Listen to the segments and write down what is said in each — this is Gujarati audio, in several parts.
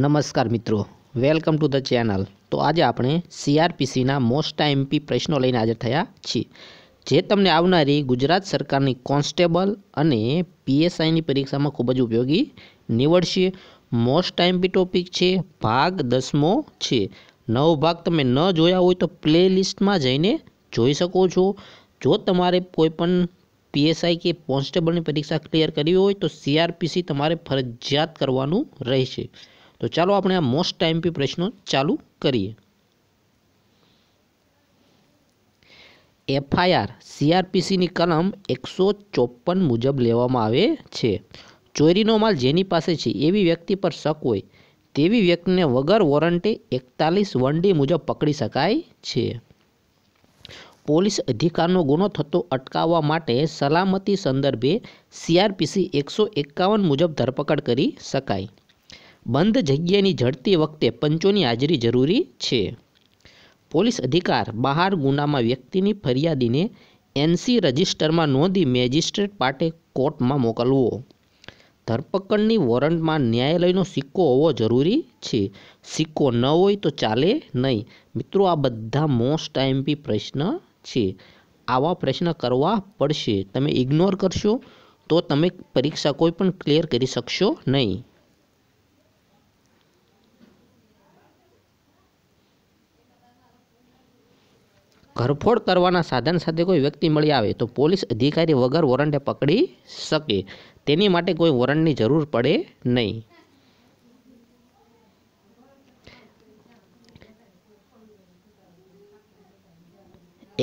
નમસ્કાર મિત્રો વેલકમ ટુ ધ ચેનલ તો આજે આપણે સીઆરપીસીના મોસ્ટ આઈએમપી પ્રશ્નો લઈને હાજર થયા છીએ જે તમને આવનારી ગુજરાત સરકારની કોન્સ્ટેબલ અને પીએસઆઈની પરીક્ષામાં ખૂબ જ ઉપયોગી નીવડશે મોસ્ટ આઈએમપી ટોપિક છે ભાગ દસમો છે નવો ભાગ તમે ન જોયા હોય તો પ્લેલિસ્ટમાં જઈને જોઈ શકો છો જો તમારે કોઈપણ પીએસઆઈ કે કોન્સ્ટેબલની પરીક્ષા ક્લિયર કરવી હોય તો સીઆરપીસી તમારે ફરજિયાત કરવાનું રહેશે તો ચાલો આપણે આ મોસ્ટ ટાઈમપી પ્રશ્નો ચાલુ કરીએ એફઆઈઆર સીઆરપીસીની કલમ એકસો ચોપન મુજબ લેવામાં આવે છે ચોરીનો માલ જેની પાસે છે એવી વ્યક્તિ પર શક હોય તેવી વ્યક્તિને વગર વોરંટે એકતાલીસ વનડી મુજબ પકડી શકાય છે પોલીસ અધિકારનો ગુનો થતો અટકાવવા માટે સલામતી સંદર્ભે સીઆરપીસી એકસો એકાવન મુજબ ધરપકડ કરી શકાય બંધ જગ્યાની ઝડપી વખતે પંચોની હાજરી જરૂરી છે પોલીસ અધિકાર બહાર ગુનામાં વ્યક્તિની ફરિયાદીને એનસી રજિસ્ટરમાં નોંધી મેજિસ્ટ્રેટ પાટે કોર્ટમાં મોકલવો ધરપકડની વોરંટમાં ન્યાયાલયનો સિક્કો હોવો જરૂરી છે સિક્કો ન હોય તો ચાલે નહીં મિત્રો આ બધા મોસ્ટ ટાઈમપી પ્રશ્ન છે આવા પ્રશ્ન કરવા પડશે તમે ઇગ્નોર કરશો તો તમે પરીક્ષા કોઈ પણ ક્લિયર કરી શકશો નહીં ઘરફોડ કરવાના સાધન સાથે કોઈ વ્યક્તિ મળી આવે તો પોલીસ અધિકારી વગર વોરંટે પકડી શકે તેની માટે કોઈ વોરંટની જરૂર પડે નહીં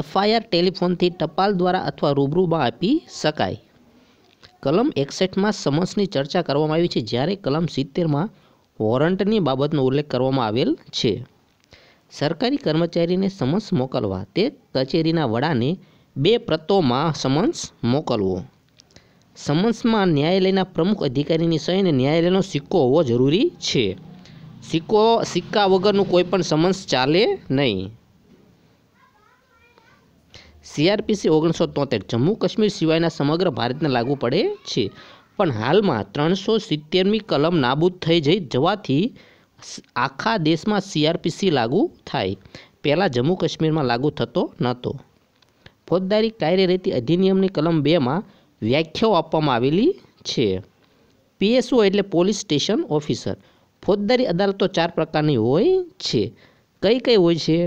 એફઆઈઆર ટેલિફોનથી ટપાલ દ્વારા અથવા રૂબરૂમાં આપી શકાય કલમ એકસઠમાં સમન્સની ચર્ચા કરવામાં આવી છે જ્યારે કલમ સિત્તેરમાં વોરંટની બાબતનો ઉલ્લેખ કરવામાં આવેલ છે સરકારી કર્મચારીને સમન્સ મોકલવા તે કચેરીના વડાને બે પ્રતોમાં સમન્સ મોકલવો સમન્સમાં ન્યાયાલયના પ્રમુખ અધિકારીની સહીને ન્યાયાલયનો સિક્કો હોવો જરૂરી છે સિક્કો સિક્કા વગરનું કોઈ પણ સમન્સ ચાલે નહીં સીઆરપીસી ઓગણીસો તોતેર જમ્મુ કાશ્મીર સિવાયના સમગ્ર ભારતને લાગુ પડે છે પણ હાલમાં ત્રણસો સિત્તેરમી કલમ નાબૂદ થઈ જઈ જવાથી આખા દેશમાં સીઆરપીસી લાગુ થાય પહેલાં જમ્મુ કાશ્મીરમાં લાગુ થતો નહોતો ફોજદારી કાર્યરીતિ અધિનિયમની કલમ બેમાં વ્યાખ્યાઓ આપવામાં આવેલી છે પીએસઓ એટલે પોલીસ સ્ટેશન ઓફિસર ફોજદારી અદાલતો ચાર પ્રકારની હોય છે કઈ કઈ હોય છે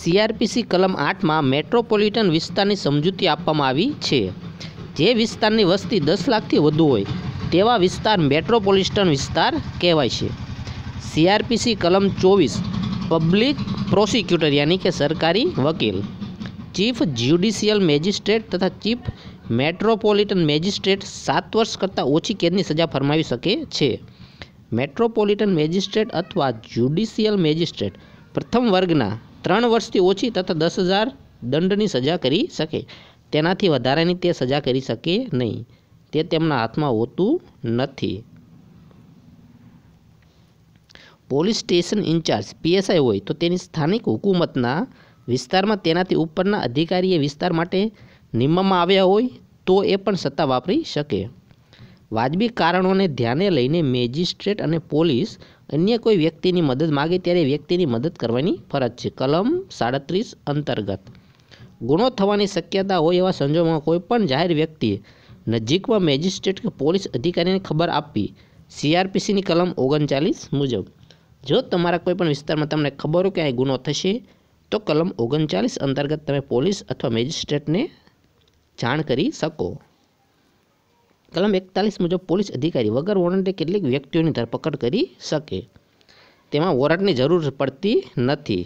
સીઆરપીસી કલમ આઠમાં મેટ્રોપોલિટન વિસ્તારની સમજૂતી આપવામાં આવી છે જે વિસ્તારની વસ્તી દસ લાખથી વધુ હોય તેવા વિસ્તાર મેટ્રોપોલિટન વિસ્તાર કહેવાય છે સીઆરપીસી કલમ ચોવીસ પબ્લિક પ્રોસિક્યુટર યાની કે સરકારી વકીલ ચીફ જ્યુડિશિયલ મેજિસ્ટ્રેટ તથા ચીફ મેટ્રોપોલિટન મેજિસ્ટ્રેટ સાત વર્ષ કરતાં ઓછી કેદની સજા ફરમાવી શકે છે મેટ્રોપોલિટન મેજિસ્ટ્રેટ અથવા જ્યુડિશિયલ મેજિસ્ટ્રેટ પ્રથમ વર્ગના ત્રણ વર્ષથી ઓછી તથા દસ હજાર દંડની સજા કરી શકે તેનાથી વધારાની તે સજા કરી શકે નહીં તે તેમના હાથમાં હોતું નથી પોલીસ સ્ટેશન ઇન્ચાર્જ પીએસઆઈ હોય તો તેની સ્થાનિક હુકુમતના વિસ્તારમાં તેનાથી ઉપરના અધિકારીએ વિસ્તાર માટે નિમવામાં આવ્યા હોય તો એ પણ સત્તા વાપરી શકે વાજબી કારણોને ધ્યાને લઈને મેજિસ્ટ્રેટ અને પોલીસ અન્ય કોઈ વ્યક્તિની મદદ માગે ત્યારે વ્યક્તિની મદદ કરવાની ફરજ છે કલમ સાડત્રીસ અંતર્ગત ગુનો થવાની શક્યતા હોય એવા સંજોગોમાં કોઈપણ જાહેર વ્યક્તિએ નજીકમાં મેજિસ્ટ્રેટ કે પોલીસ અધિકારીને ખબર આપવી સીઆરપીસીની કલમ ઓગણચાલીસ મુજબ જો તમારા કોઈપણ વિસ્તારમાં તમને ખબર હોય કે અહીં ગુનો થશે તો કલમ ઓગણચાલીસ અંતર્ગત તમે પોલીસ અથવા મેજિસ્ટ્રેટને જાણ કરી શકો કલમ એકતાલીસ મુજબ પોલીસ અધિકારી વગર વોરંટે કેટલીક વ્યક્તિઓની ધરપકડ કરી શકે તેમાં વોરંટની જરૂર પડતી નથી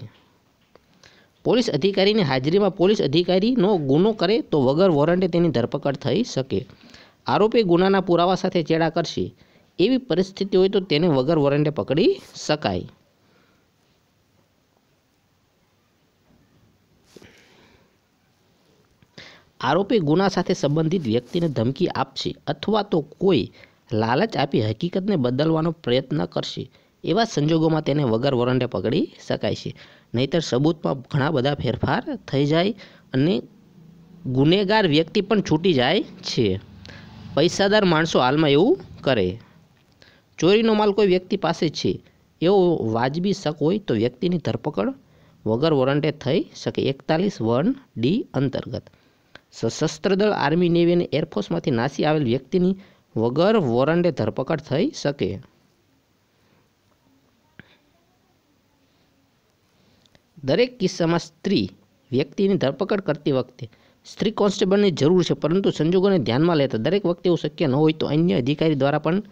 પોલીસ અધિકારીની હાજરીમાં પોલીસ અધિકારીનો ગુનો કરે તો વગર વોરંટે તેની ધરપકડ થઈ શકે આરોપી ગુનાના પુરાવા સાથે ચેડા કરશે એવી પરિસ્થિતિ હોય તો તેને વગર વોરંટે પકડી શકાય આરોપી ગુના સાથે સંબંધિત વ્યક્તિને ધમકી આપશે અથવા તો કોઈ લાલચ આપી હકીકતને બદલવાનો પ્રયત્ન કરશે એવા સંજોગોમાં તેને વગર વોરંટે પકડી શકાય છે નહીતર સબૂતમાં ઘણા બધા ફેરફાર થઈ જાય અને ગુનેગાર વ્યક્તિ પણ છૂટી જાય છે પૈસાદાર માણસો હાલમાં એવું કરે ચોરીનો માલ કોઈ વ્યક્તિ પાસે છે એવો વાજબી શક હોય તો વ્યક્તિની ધરપકડ વગર વોરંટે થઈ શકે એકતાલીસ વન ડી અંતર્ગત સશસ્ત્ર દળ આર્મી નેવી અને એરફોર્સમાંથી નાસી આવેલ વ્યક્તિની વગર વોરંટે ધરપકડ થઈ શકે દરેક કિસ્સામાં સ્ત્રી વ્યક્તિની ધરપકડ કરતી વખતે સ્ત્રી કોન્સ્ટેબલની જરૂર છે પરંતુ સંજોગોને ધ્યાનમાં લેતા દરેક વખતે એવું શક્ય ન હોય તો અન્ય અધિકારી દ્વારા પણ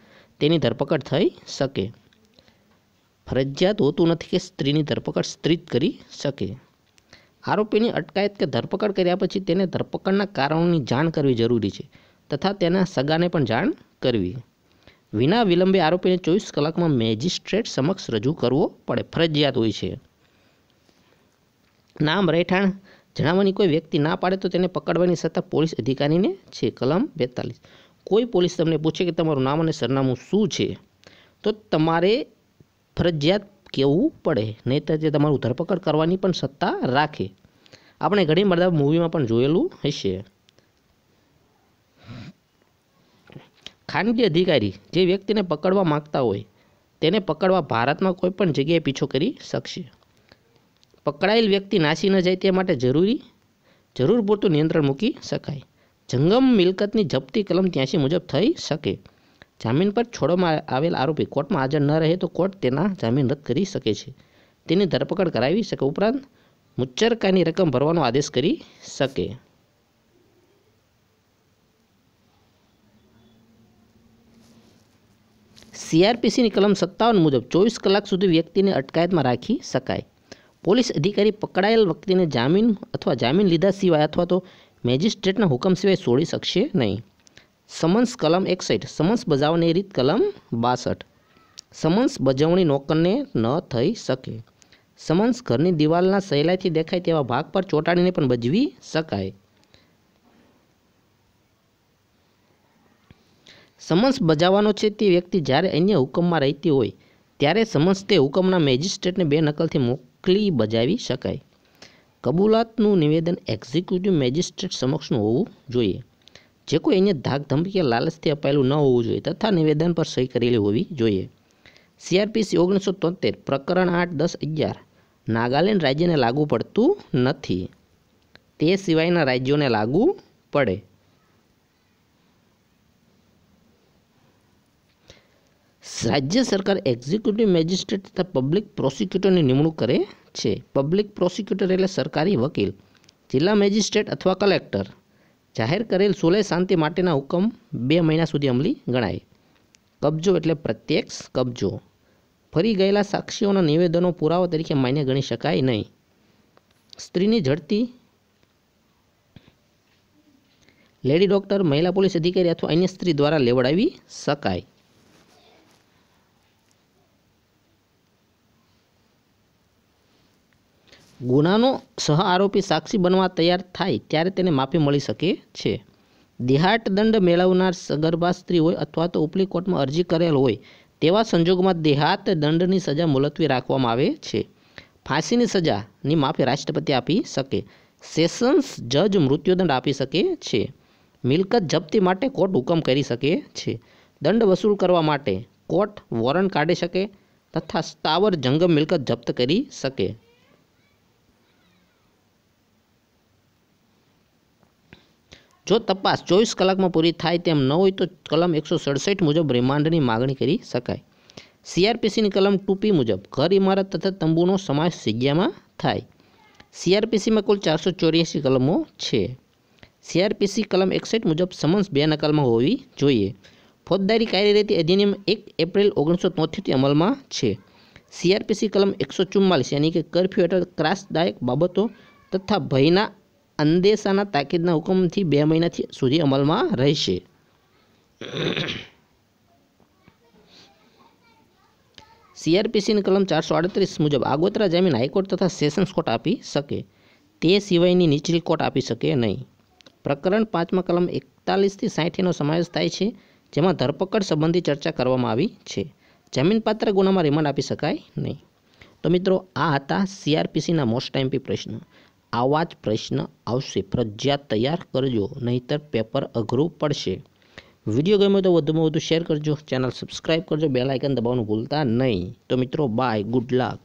તેની ધરપકડ થઈ શકે ફરજિયાત હોતું નથી કે સ્ત્રીની ધરપકડ સ્ત્રી જ કરી શકે આરોપીની અટકાયત કે ધરપકડ કર્યા પછી તેને ધરપકડના કારણોની જાણ કરવી જરૂરી છે તથા તેના સગાને પણ જાણ કરવી વિના વિલંબે આરોપીને ચોવીસ કલાકમાં મેજિસ્ટ્રેટ સમક્ષ રજૂ કરવો પડે ફરજિયાત હોય છે નામ રહેઠાણ જણાવવાની કોઈ વ્યક્તિ ના પાડે તો તેને પકડવાની સત્તા પોલીસ અધિકારીને છે કલમ બેતાલીસ કોઈ પોલીસ તમને પૂછે કે તમારું નામ અને સરનામું શું છે તો તમારે ફરજિયાત કહેવું પડે નહીં તો તે તમારું ધરપકડ કરવાની પણ સત્તા રાખે આપણે ઘણી બધા મૂવીમાં પણ જોયેલું હશે ખાનગી અધિકારી જે વ્યક્તિને પકડવા માગતા હોય તેને પકડવા ભારતમાં કોઈ પણ જગ્યાએ પીછો કરી શકશે પકડાયેલ વ્યક્તિ નાસી ન જાય તે માટે જરૂરી જરૂર પૂરતું નિયંત્રણ મૂકી શકાય જંગમ મિલકતની જપ્તી કલમ ત્યાંસી મુજબ થઈ શકે જામીન પર છોડવામાં આવેલ આરોપી કોર્ટમાં હાજર ન રહે તો કોર્ટ તેના જામીન રદ કરી શકે છે તેની ધરપકડ કરાવી શકે ઉપરાંત મુચ્ચરકાની રકમ ભરવાનો આદેશ કરી શકે સીઆરપીસીની કલમ સત્તાવન મુજબ ચોવીસ કલાક સુધી વ્યક્તિને અટકાયતમાં રાખી શકાય પોલીસ અધિકારી પકડાયેલ વ્યક્તિને જામીન અથવા જામીન લીધા સિવાય અથવા તો મેજિસ્ટ્રેટના હુકમ સિવાય છોડી શકશે નહીં સમન્સ કલમ એકસઠ સમન્સ બજાવવાની રીત કલમ બાસઠ સમન્સ બજવણી નોકરને ન થઈ શકે સમન્સ ઘરની દિવાલના સહેલાઈથી દેખાય તેવા ભાગ પર ચોંટાડીને પણ ભજવી શકાય સમન્સ બજાવવાનો છે તે વ્યક્તિ જ્યારે અન્ય હુકમમાં રહેતી હોય ત્યારે સમન્સ તે હુકમના મેજિસ્ટ્રેટને બે નકલથી મોક નકલી બજાવી શકાય કબૂલાતનું નિવેદન એક્ઝિક્યુટિવ મેજિસ્ટ્રેટ સમક્ષનું હોવું જોઈએ જે કોઈ એને ધાક ધમકી કે લાલચથી અપાયેલું ન હોવું જોઈએ તથા નિવેદન પર સહી કરેલી હોવી જોઈએ સીઆરપીસી ઓગણીસો તોતેર પ્રકરણ આઠ દસ અગિયાર નાગાલેન્ડ રાજ્યને લાગુ પડતું નથી તે સિવાયના રાજ્યોને લાગુ પડે રાજ્ય સરકાર એક્ઝિક્યુટિવ મેજિસ્ટ્રેટ તથા પબ્લિક પ્રોસિક્યુટરની નિમણૂક કરે છે પબ્લિક પ્રોસિક્યુટર એટલે સરકારી વકીલ જિલ્લા મેજિસ્ટ્રેટ અથવા કલેક્ટર જાહેર કરેલ સુલે શાંતિ માટેના હુકમ બે મહિના સુધી અમલી ગણાય કબજો એટલે પ્રત્યક્ષ કબજો ફરી ગયેલા સાક્ષીઓના નિવેદનો પુરાવા તરીકે માન્ય ગણી શકાય નહીં સ્ત્રીની ઝડપી લેડી ડૉક્ટર મહિલા પોલીસ અધિકારી અથવા અન્ય સ્ત્રી દ્વારા લેવડાવી શકાય ગુનાનો સહ આરોપી સાક્ષી બનવા તૈયાર થાય ત્યારે તેને માફી મળી શકે છે દેહાટ દંડ મેળવનાર સગર્ભા સ્ત્રી હોય અથવા તો ઉપલી કોર્ટમાં અરજી કરેલ હોય તેવા સંજોગોમાં દેહાત દંડની સજા મુલતવી રાખવામાં આવે છે ફાંસીની સજાની માફી રાષ્ટ્રપતિ આપી શકે સેશન્સ જજ મૃત્યુદંડ આપી શકે છે મિલકત જપ્તી માટે કોર્ટ હુકમ કરી શકે છે દંડ વસૂલ કરવા માટે કોર્ટ વોરંટ કાઢી શકે તથા સ્થાવર જંગમ મિલકત જપ્ત કરી શકે જો તપાસ ચોવીસ કલાકમાં પૂરી થાય તેમ ન હોય તો કલમ એકસો સડસઠ મુજબ રિમાન્ડની માગણી કરી શકાય સીઆરપીસીની કલમ ટૂપી મુજબ ઘર ઇમારત તથા તંબુનો સમાવેશ જગ્યામાં થાય સીઆરપીસીમાં કુલ ચારસો ચોર્યાસી કલમો છે સીઆરપીસી કલમ એકસઠ મુજબ સમન્સ બે નકલમાં હોવી જોઈએ ફોજદારી કાર્યરીતિ અધિનિયમ એક એપ્રિલ ઓગણીસો તોતેરથી અમલમાં છે સીઆરપીસી કલમ એકસો ચુમ્માલીસ યાની કે કરફ્યુ હેઠળ ક્રાસદાયક બાબતો તથા ભયના અંદેશાના તાકીદના હુકમથી બે મહિના સુધી અમલમાં રહેશે સીઆરપીસીની કલમ ચારસો આડત્રીસ મુજબ આગોતરા જામીન હાઈકોર્ટ તથા સેશન્સ કોર્ટ આપી શકે તે સિવાયની નીચલી કોર્ટ આપી શકે નહીં પ્રકરણ પાંચમાં કલમ એકતાલીસથી સાહીઠીનો સમાવેશ થાય છે જેમાં ધરપકડ સંબંધી ચર્ચા કરવામાં આવી છે જમીનપાત્ર ગુનામાં રિમાન્ડ આપી શકાય નહીં તો મિત્રો આ હતા સીઆરપીસીના મોસ્ટ ટાઈમપી પ્રશ્નો આવા જ પ્રશ્ન આવશે ફરજિયાત તૈયાર કરજો નહીંતર પેપર અઘરું પડશે વિડીયો ગમ્યો તો વધુમાં વધુ શેર કરજો ચેનલ સબસ્ક્રાઈબ કરજો બેલ આઇકન દબાવવાનું ભૂલતા નહીં તો મિત્રો બાય ગુડ લક